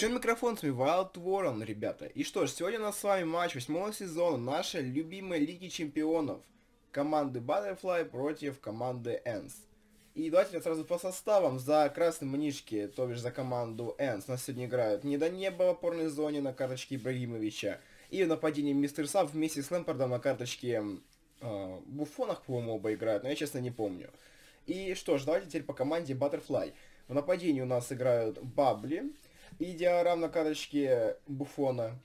Чем микрофон, с вами Wild Warren, ребята. И что ж, сегодня у нас с вами матч восьмого сезона нашей любимой Лиги Чемпионов. Команды Butterfly против команды Энс. И давайте я сразу по составам. За красные манишки, то бишь за команду Энс, нас сегодня играют Неба в опорной зоне на карточке Ибрагимовича. И в нападении Мистер Сав вместе с Лэмпордом на карточке э, Буфонах, по-моему, оба играют, но я честно не помню. И что ж, давайте теперь по команде Butterfly. В нападении у нас играют Бабли, и диорам на карточке Буфона.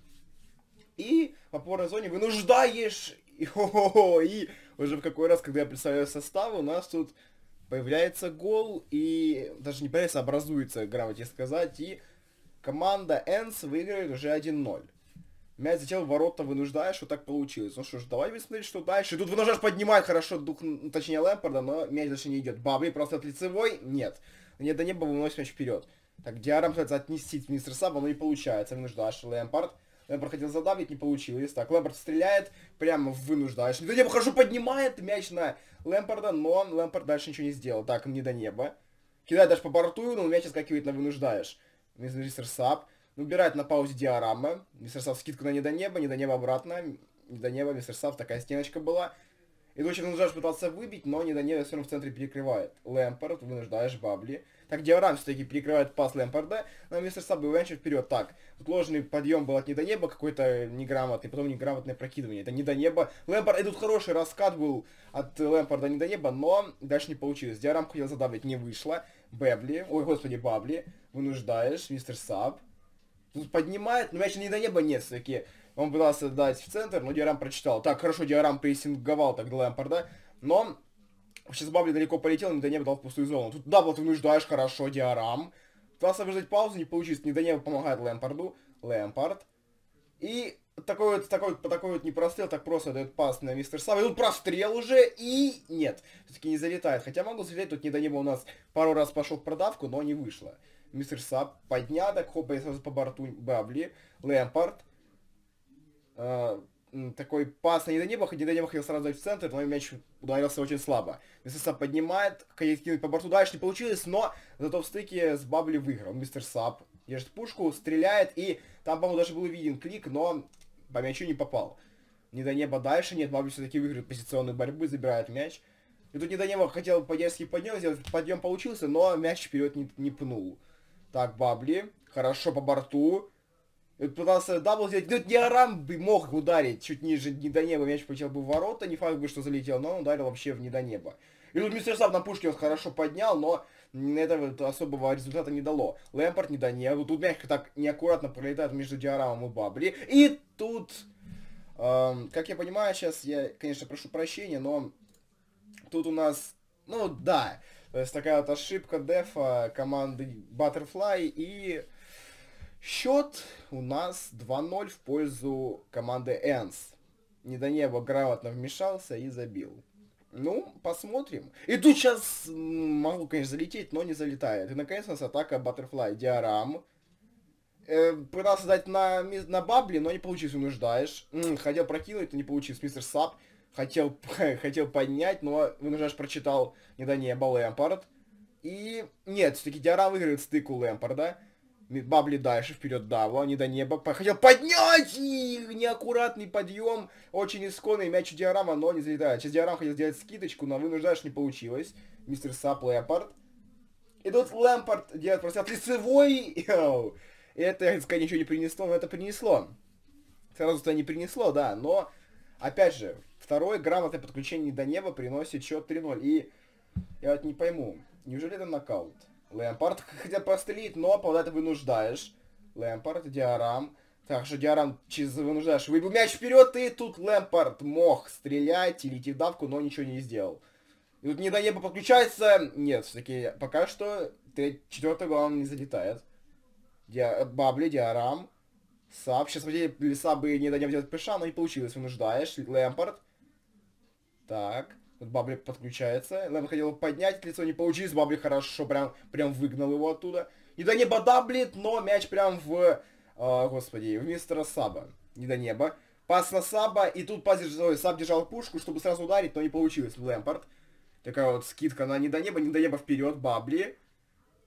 И в опорной зоне вынуждаешь... И, и уже в какой раз, когда я представляю состав, у нас тут появляется гол, и даже не появляется, а образуется, грамоте сказать, и команда Энс выигрывает уже 1-0. Мяч зачем ворота вынуждаешь, вот так получилось. Ну что ж, давай смотреть, что дальше. И Тут вынуждаешь поднимать хорошо дух, точнее Лэмпорда, но мяч дальше не идет. Бабли просто от лицевой? Нет. Нет, до неба выносит мяч вперед. Так, Диаром пытается отнести мистер Саба, но не получается. Вынуждаешь Лэмпард. Лэмпард хотел задавить, не получилось. Так, Лэмпард стреляет прямо в вынуждаешь. До неба хорошо поднимает мяч на Лэмпарда, но Лэмпард дальше ничего не сделал. Так, не до неба. Кидает даже по борту, но мяч отскакивает на вынуждаешь. Мистер Саб. Убирает на паузе диорама. Мистер Саб скидку на не до неба, не до неба обратно. Не до неба, мистер Саб, такая стеночка была. И очень вынуждаешь пытался выбить, но не до неба все равно в центре перекрывает. Лэмпард, вынуждаешь Бабли. Так Диорам все-таки перекрывает пас Лэмпорда, но мистер Саб Ивенчер вперед. Так, сложный подъем был от Неба какой-то неграмотный, потом неграмотное прокидывание. Это Неба. Лэмпорд, идут хороший раскат был от Лэмпорда Неба, но дальше не получилось. Диорам хотел задавить, не вышло. Бэбли, ой, господи, Бабли, вынуждаешь, мистер Саб. Тут поднимает, но мяч не Неба нет все-таки. Он пытался дать в центр, но Диорам прочитал. Так, хорошо, Диорам прессинговал тогда Лэмпорда, но Сейчас Бабли далеко полетел, не до дал в пустую зону. Тут дабл ты нуждаешь хорошо, диарам. Пытался выждать паузу, не получилось. Не до помогает Лэмпорду, Лэмпард. И такой вот, такой, вот такой вот не прострел, так просто дает пас на мистер Сава. И тут прострел уже, и нет, все-таки не залетает. Хотя могу залететь, тут не до неба у нас пару раз пошел в продавку, но не вышло. Мистер Саб подняток, хопает сразу по борту Бабли, Лэмпорт. Э, а, такой пас на Недонебаха, Недонебах его сразу дать в центр, но мяч ударился очень слабо. Мистер Сап поднимает, кинуть по борту дальше не получилось, но зато в стыке с Бабли выиграл. Мистер Сап держит пушку, стреляет, и там, по-моему, даже был виден клик, но по мячу не попал. Недонеба дальше, нет, Бабли все-таки выиграет позиционную борьбу, забирает мяч. И тут Недонеба хотел по-детски подъем сделать, подъем получился, но мяч вперед не, не пнул. Так, Бабли, хорошо по борту, и вот пытался дабл сделать. Ну, тут не Арам бы мог ударить чуть ниже не до неба. Мяч полетел бы в ворота. Не факт бы, что залетел, но он ударил вообще в не до неба. И тут мистер Сап на пушке он хорошо поднял, но этого особого результата не дало. Лэмпорт не до неба. Тут мягко так неаккуратно пролетает между Диарамом и Бабли. И тут... Эм, как я понимаю, сейчас я, конечно, прошу прощения, но тут у нас... Ну, да. То есть такая вот ошибка дефа команды Butterfly и Счет у нас 2-0 в пользу команды Энс. Недонево грамотно вмешался и забил. Ну, посмотрим. И тут сейчас могу, конечно, залететь, но не залетает. И, наконец, у нас атака Баттерфлай. Диарам. Э, пытался дать на, на бабли, но не получилось, вынуждаешь. Хотел прокинуть, но не получилось. Мистер Сап хотел, хотел поднять, но вынуждаешь прочитал недонеба Лэмпард. И нет, все-таки Диарам выигрывает стыку Лэмпарда. Бабли дальше, вперед Даву, они до неба. Хотел поднять их! Неаккуратный подъем, очень исконный мяч у Диорама, но не залетает. Сейчас Диорам хотел сделать скидочку, но вынуждаешь, не получилось. Мистер Сап Лэмпорт. И тут Лэмпорт делает просто лицевой. И это, я сказать, ничего не принесло, но это принесло. Сразу-то не принесло, да, но, опять же, второе грамотное подключение до неба приносит счет 3-0. И я вот не пойму, неужели это нокаут? Лэмпорт хотят прострелить, но попадает вынуждаешь. Лэмпорт, Диарам. Так что Диарам через вынуждаешь. Выбил мяч вперед, и тут Лэмпорт мог стрелять или идти в давку, но ничего не сделал. И тут не до неба подключается. Нет, все-таки пока что четвертый гол не залетает. Диа... Бабли, Диарам. Саб. Сейчас, смотрите, бы не до неба делать пыша, но не получилось. Вынуждаешь. Лэмпорт. Так. Тут Бабли подключается. Лэм хотел поднять лицо, не получилось. Бабли хорошо прям, прям выгнал его оттуда. Не до неба даблит, но мяч прям в... Э, господи, в мистера Саба. Не до неба. Пас на Саба, и тут пас ой, Саб держал пушку, чтобы сразу ударить, но не получилось. Лэмпорт. Такая вот скидка на не до неба, не до неба вперед, Бабли.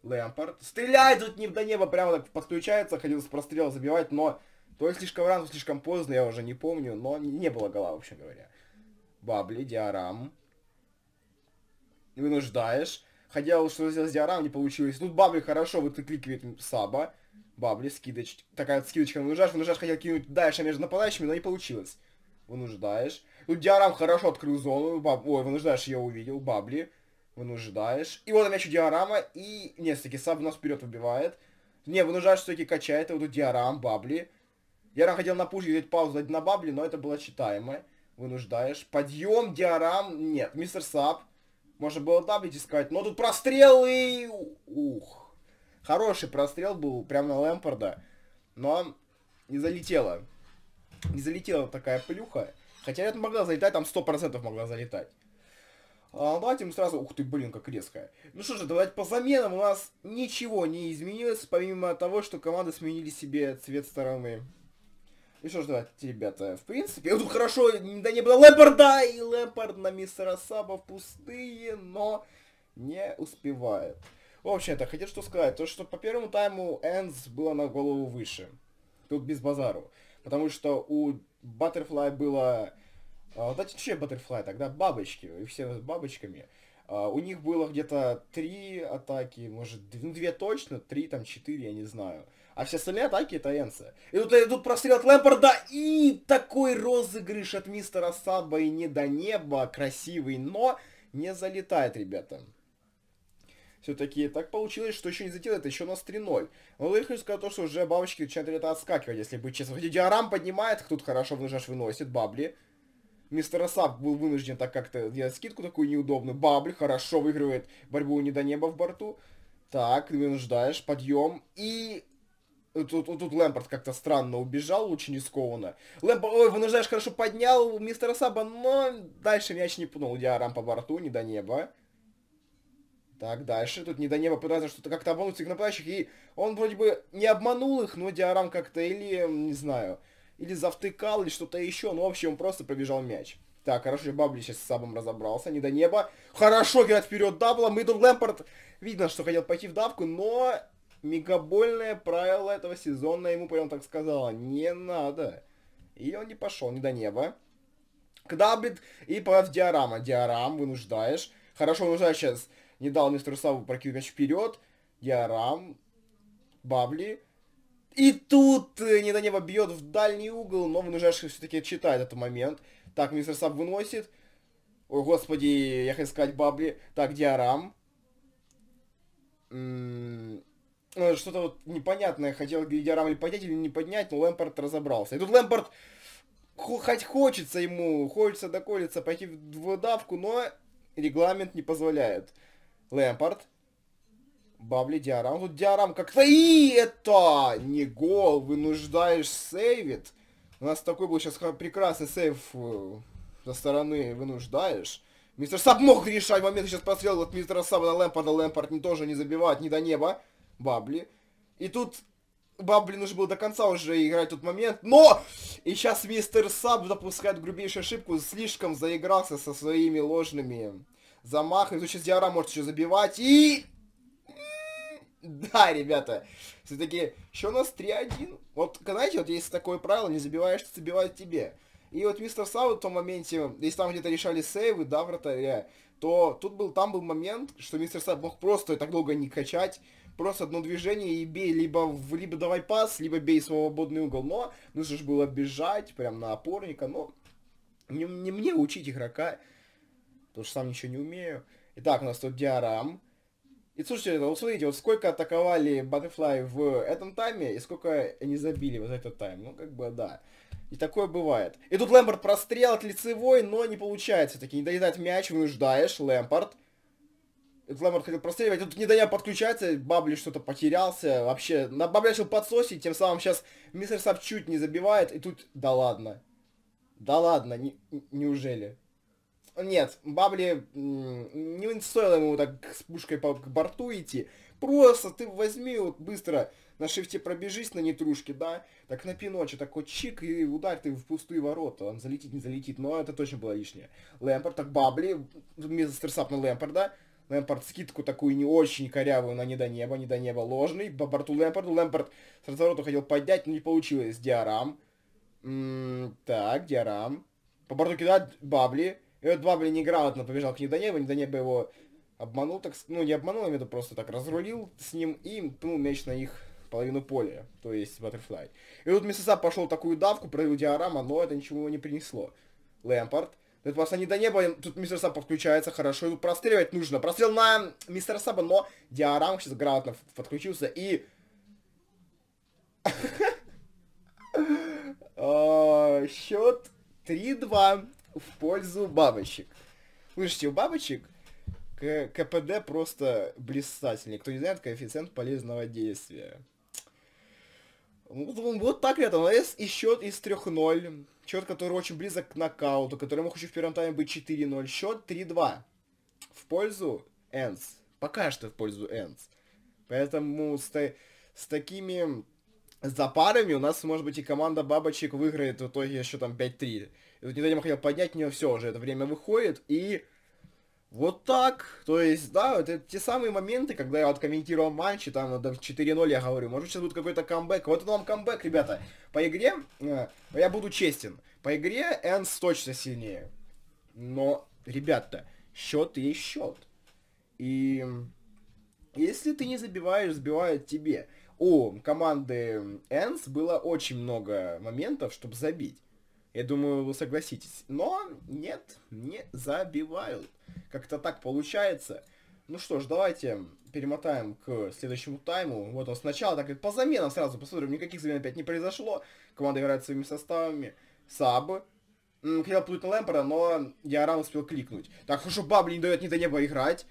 Лэмпорт. Стреляет тут не до неба, прямо так подключается, хотел с прострела забивать, но то ли слишком рано, слишком поздно, я уже не помню, но не было гола, вообще говоря бабли, диарам. Вынуждаешь. Хотел что сделать с диарам, не получилось. Тут бабли хорошо, вот ты кликает саба. Бабли, скидочка. Такая вот скидочка вынуждаешь. Вынуждаешь, хотел кинуть дальше между нападающими, но не получилось. Вынуждаешь. Тут диорам хорошо открыл зону. Баб... Ой, вынуждаешь, я увидел. Бабли. Вынуждаешь. И вот у еще диорама. И... Нет, все-таки саб нас вперед выбивает. Не, вынуждаешь, все-таки качает. И вот тут диорам, бабли. Диарам хотел на пуш взять паузу на бабли, но это было читаемое вынуждаешь. Подъем, диарам, нет, мистер Сап. Можно было даблить и сказать, но тут прострел и... Ух. Хороший прострел был, прямо на Лэмпорда. Но не залетела. Не залетела такая плюха. Хотя это могла залетать, там 100% могла залетать. А, ну, давайте мы сразу... Ух ты, блин, как резкая Ну что же, давайте по заменам. У нас ничего не изменилось, помимо того, что команды сменили себе цвет стороны. И что ж, давайте, ребята, в принципе, тут хорошо, да не было Лэмпорда, и Лэмпорд на мистера Саба в пустые, но не успевает. В общем-то, хотел что сказать, то что по первому тайму Энс было на голову выше. Тут без базару. Потому что у Баттерфлай было... А, да че Баттерфлай тогда? Бабочки. И все с бабочками. А, у них было где-то три атаки, может, ну, две точно, три, там, четыре, я не знаю а все остальные атаки это Энса. И тут идут э, прострел от Лэмпорда, и такой розыгрыш от мистера Саба и не до неба, красивый, но не залетает, ребята. Все-таки так получилось, что еще не залетело, это еще у нас 3-0. Но я хочу сказать то, что уже бабочки начинают это отскакивать, если быть честным. Хотя Диарам поднимает, тут хорошо вынуждаж выносит, Бабли. Мистер Саб был вынужден так как-то делать скидку такую неудобную. Бабли хорошо выигрывает борьбу не до неба в борту. Так, вынуждаешь, подъем. И Э, тут, тут Лэмпорт как-то странно убежал, очень рискованно. Лэмпорт, ой, вынуждаешь, хорошо поднял мистера Саба, но дальше мяч не пнул. я рам по борту, не до неба. Так, дальше. Тут не до неба пытается что-то как-то обмануть своих нападающих. И он вроде бы не обманул их, но Диарам как-то или, не знаю, или завтыкал, или что-то еще. Ну, в общем, он просто пробежал мяч. Так, хорошо, Бабли сейчас с Сабом разобрался, не до неба. Хорошо, играет вперед дабла, Мидл Лэмпорт. Видно, что хотел пойти в давку, но мегабольное правило этого сезона ему прям так сказала. Не надо. И он не пошел ни до неба. когда бит и прав Диорама. Диорам вынуждаешь. Хорошо, вынуждаю сейчас. Не дал мистеру Саву прокинуть мяч вперед. Диорам. Бабли. И тут э, не до неба бьет в дальний угол, но вынуждаешь все-таки читать этот момент. Так, мистер Саб выносит. О, господи, я хочу сказать Бабли. Так, Диорам. М-м, Э, что-то вот непонятное хотел Гильдиарамль поднять или не поднять, но Лэмпорт разобрался. И тут Лэмпорт, хоть хочется ему, хочется доколиться пойти в давку, но регламент не позволяет. Лэмпорт, Бабли, Диарам. Тут Диарам как-то и это не гол, вынуждаешь сейвит. У нас такой был сейчас прекрасный сейв э, со стороны вынуждаешь. Мистер Саб мог решать момент, сейчас прострел от мистера Саба на Лэмпорда. Лэмпорд не тоже не забивает, не до неба. Бабли. И тут Бабли нужно было до конца уже играть тот момент, но! И сейчас мистер Саб допускает грубейшую ошибку, слишком заигрался со своими ложными замахами. Тут сейчас Диара может еще забивать и... Да, ребята, все-таки еще у нас 3-1. Вот, знаете, вот есть такое правило, не забиваешь, забивают тебе. И вот мистер Саб в том моменте, если там где-то решали сейвы, да, вратаря, то тут был, там был момент, что мистер Сад мог просто так долго не качать, просто одно движение и бей, либо, либо давай пас, либо бей свободный угол, но нужно же было бежать прям на опорника, но не, не мне учить игрока, потому что сам ничего не умею. Итак, у нас тут Диарам. И слушайте, вот смотрите, вот сколько атаковали Butterfly в этом тайме, и сколько они забили вот этот тайм. Ну, как бы, да. И такое бывает. И тут Лэмпорт прострел от лицевой, но не получается. Все-таки не доедает мяч, вынуждаешь Лэмпорт. И тут Лэмпорт хотел простреливать, тут не дая подключается, Бабли что-то потерялся. Вообще, на Бабли начал подсосить, тем самым сейчас мистер Сап чуть не забивает, и тут... Да ладно. Да ладно, не... неужели? Нет, Бабли... Не стоило ему так с пушкой по... к борту идти. Просто ты возьми вот быстро на шифте пробежись на нетрушке, да, так на пиноче, так вот чик и ударь ты в пустые ворота, он залетит, не залетит, но это точно было лишнее. Лэмпорт, так бабли, мистер Сап на да, Лэмпорт скидку такую не очень корявую, на не до неба, не ложный, по борту Лэмпорду, Лэмпорт с разворота хотел поднять, но не получилось, Диарам, М -м так, Диарам, по борту кидает Бабли, и вот Бабли неграмотно побежал к Недонебу, Недонебо его обманул, так ну не обманул, я имею в виду, просто так разрулил с ним и пнул меч на их половину поля, то есть Баттерфляй. И тут Мисоса пошел такую давку, провел диорама, но это ничего не принесло. Лэмпорт. Тут просто не до неба, тут мистер Саб подключается хорошо, его простреливать нужно. Прострел на мистера Саба, но диорам сейчас грамотно подключился и... А, Счет 3-2 в пользу бабочек. Слышите, у бабочек КПД просто блистательный. Кто не знает, коэффициент полезного действия. Ну, вот так это, ЛС и счет из 3-0. Счет, который очень близок к нокауту, который мог еще в первом тайме быть 4-0. Счет 3-2. В пользу Энс. Пока что в пользу Энс. Поэтому с, с такими запарами у нас, может быть, и команда бабочек выиграет в итоге еще там 5-3. И вот недавно хотел поднять, у нее все уже, это время выходит, и вот так. То есть, да, это те самые моменты, когда я вот комментировал матч, и там надо 4-0, я говорю, может сейчас будет какой-то камбэк. Вот это вам камбэк, ребята. По игре, э, я буду честен, по игре Энс точно сильнее. Но, ребята, счет есть счет. И если ты не забиваешь, забивают тебе. У команды Энс было очень много моментов, чтобы забить. Я думаю, вы согласитесь. Но нет, не забивают. Как-то так получается. Ну что ж, давайте перемотаем к следующему тайму. Вот он сначала так говорит, по заменам сразу посмотрим. Никаких замен опять не произошло. Команда играет своими составами. Сабы. Хотел плыть на Лэмпера, но Яран успел кликнуть. Так, хорошо, Бабли не дает ни до неба играть.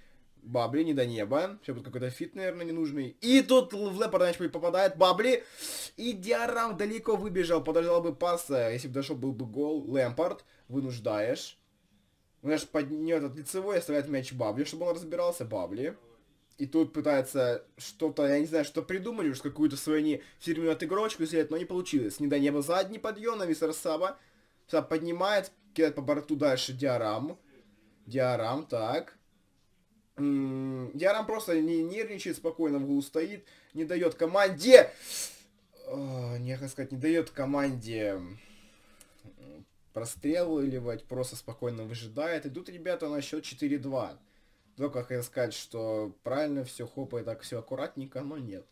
Бабли не до неба. Все, будет какой-то фит, наверное, ненужный. И тут в Лепард начали попадает Бабли. И Диарам далеко выбежал. Подождал бы паса. Если бы дошел, был бы гол. Лэмпард. Вынуждаешь. Наш поднет от лицевой, оставляет мяч Бабли, чтобы он разбирался. Бабли. И тут пытается что-то, я не знаю, что придумали, уж какую-то свою не фирменную отыгрочку сделать, но не получилось. Не до неба задний подъем на мистер Саба. Саб поднимает, кидает по борту дальше Диарам. Диарам, так. Ярам просто не нервничает, спокойно в углу стоит, не дает команде... А, не хочу сказать, не дает команде простреливать, просто спокойно выжидает. идут ребята, на счет 4-2. Только я сказать, что правильно все и так все аккуратненько, но нет.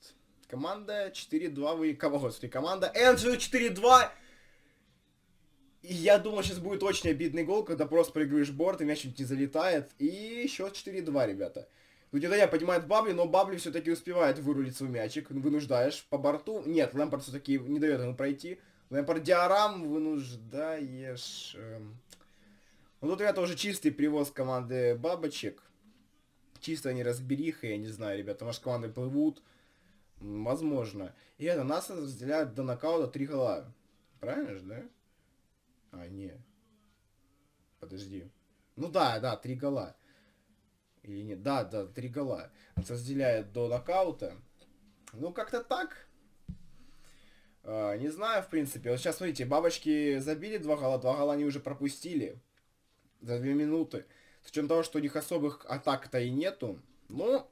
Команда 4-2 выиграла. Команда Энджио 4-2 и я думал, сейчас будет очень обидный гол, когда просто прыгаешь борт, и мяч чуть не залетает. И счет 4-2, ребята. Тут не я понимает Бабли, но Бабли все-таки успевает вырулить свой мячик. Вынуждаешь по борту. Нет, Лэмпорт все-таки не дает ему пройти. Лэмпорт Диарам вынуждаешь... Эм. Ну тут, ребята, уже чистый привоз команды бабочек. Чисто они разбериха, я не знаю, ребята. Может, команды плывут. Возможно. И это нас разделяет до нокаута три гола. Правильно же, да? А, не. Подожди. Ну да, да, три гола. Или нет? Да, да, три гола. Разделяет до нокаута. Ну, как-то так. А, не знаю, в принципе. Вот сейчас, смотрите, бабочки забили два гола, два гола они уже пропустили. За две минуты. С учетом того, что у них особых атак-то и нету. Ну,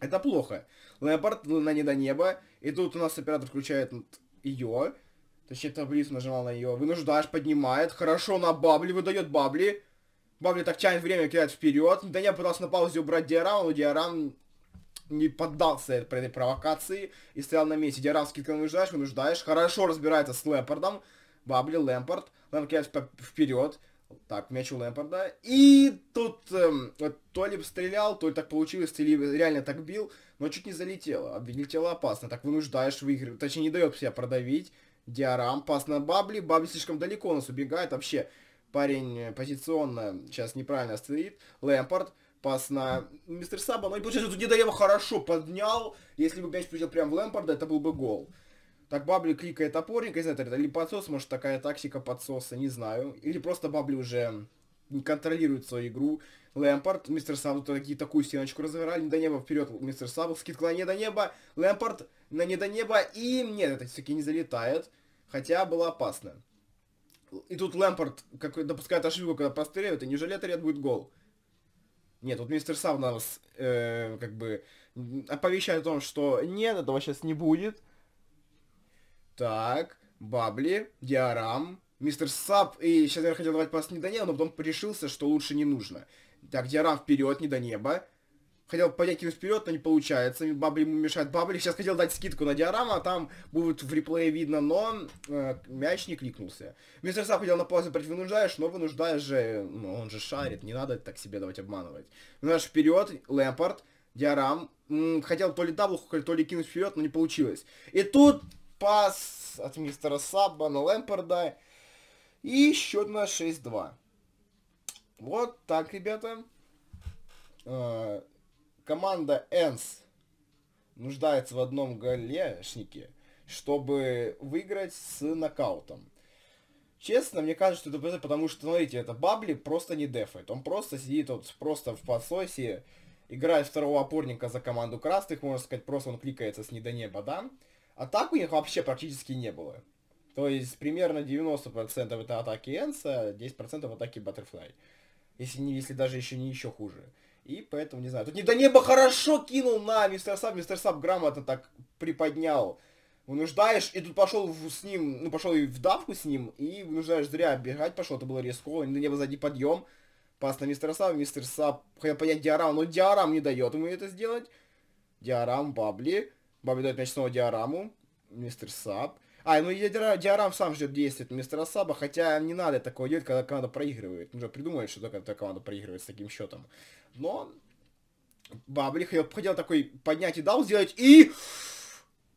это плохо. Леопард ну, на не до неба. И тут у нас оператор включает ее. Точнее, таблицу нажимал на нее. Вынуждаешь, поднимает. Хорошо, на бабли выдает бабли. Бабли так тянет время, кидает вперед. Да я пытался на паузе убрать диорам, но диорам не поддался про этой провокации и стоял на месте. Диорам скидка вынуждаешь, вынуждаешь. Хорошо разбирается с Лэмпордом. Бабли, Лэмпорд. Лэмпорд кидает вперед. Так, мяч у Лэмпорда. И тут эм, то ли стрелял, то ли так получилось, то ли реально так бил, но чуть не залетело. Облетело опасно. Так вынуждаешь выигрывать. Точнее, не дает себя продавить. Диарам, пас на Бабли. Бабли слишком далеко у нас убегает. Вообще, парень э, позиционно сейчас неправильно стоит. Лэмпорт. Пас на мистер Саба. Но ну и получается, тут Недоева хорошо поднял. Если бы мяч прилетел прям в Лэмпорда, это был бы гол. Так Бабли кликает опорника, не знаю, это или подсос, может такая тактика подсоса, не знаю. Или просто Бабли уже не контролирует свою игру. Лэмпорт, мистер Сабл такие, такую стеночку разыграли, до неба вперед, мистер Сабл, скидка не до неба, Лэмпорт на не до неба, и нет, это все-таки не залетает, хотя было опасно. И тут Лэмпорт как, допускает ошибку, когда простреливает, и неужели это ряд будет гол? Нет, вот мистер Сабл нас э, как бы оповещает о том, что нет, этого сейчас не будет. Так, Бабли, Диарам, мистер Сап, и сейчас я хотел давать пас не до неба, но потом решился, что лучше не нужно. Так, Диара вперед, не до неба. Хотел поднять его вперед, но не получается. Бабли ему мешает. Бабли сейчас хотел дать скидку на диораму, а там будет в реплее видно, но э, мяч не кликнулся. Мистер Сап хотел на паузу против вынуждаешь, но вынуждаешь же, ну, он же шарит, не надо так себе давать обманывать. Наш вперед, Лэмпорт, Диарам, хотел то ли даблку, то ли кинуть вперед, но не получилось. И тут пас от мистера Саба на Лэмпорда. И счет у нас 6-2. Вот так, ребята. Э, команда Энс нуждается в одном голешнике, чтобы выиграть с нокаутом. Честно, мне кажется, что это потому что, смотрите, это Бабли просто не дефает. Он просто сидит вот просто в подсосе, играет второго опорника за команду красных, можно сказать, просто он кликается с не до неба, да? Атак у них вообще практически не было. То есть примерно 90% это атаки Энса, 10% атаки Баттерфляй. Если, не, если даже еще не еще хуже. И поэтому, не знаю, тут не до неба хорошо кинул на мистер Саб, мистер Саб грамотно так приподнял. Вынуждаешь, и тут пошел с ним, ну пошел и в давку с ним, и вынуждаешь зря бежать пошел, это было резко. Не до неба сзади подъем. Пас на мистер Саб, мистер Саб, хотел понять Диарам, но Диарам не дает ему это сделать. Диарам, Бабли. Бабли дает мяч снова Диараму, мистер Саб. А, ну и Диарам сам ждет действия вместо Рассаба, хотя не надо такого делать, когда команда проигрывает. Нужно придумать, что такая команда проигрывает с таким счетом. Но Бабли я хотел такой поднять и дал сделать, и...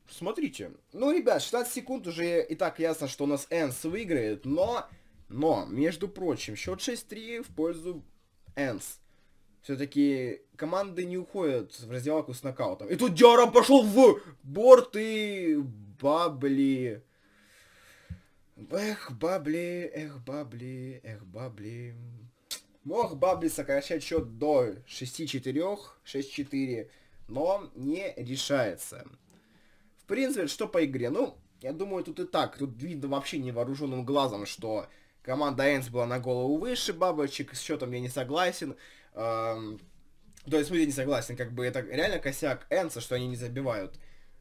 Смотрите. Ну, ребят, 16 секунд уже и так ясно, что у нас Энс выиграет, но... Но, между прочим, счет 6-3 в пользу Энс. Все-таки команды не уходят в раздевалку с нокаутом. И тут Диарам пошел в борт и бабли. Эх, бабли, эх, бабли, эх, бабли. Мог бабли сокращать счет до 6-4, 6-4, но не решается. В принципе, что по игре? Ну, я думаю, тут и так. Тут видно вообще невооруженным глазом, что команда Энс была на голову выше бабочек, с счетом я не согласен. Эм, то есть, я не согласен, как бы это реально косяк Энса, что они не забивают.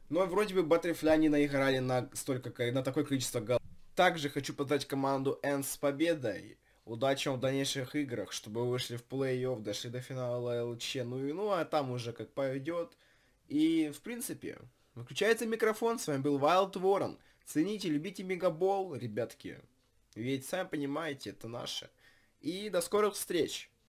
Но вроде бы Баттерфля не наиграли на, столько, на такое количество голов. Также хочу поздравить команду N с победой. Удачи вам в дальнейших играх, чтобы вышли в плей-офф, дошли до финала ЛЧ, ну и ну, а там уже как пойдет. И, в принципе, выключается микрофон, с вами был Wild Ворон. Цените, любите Мегабол, ребятки. Ведь, сами понимаете, это наше. И до скорых встреч!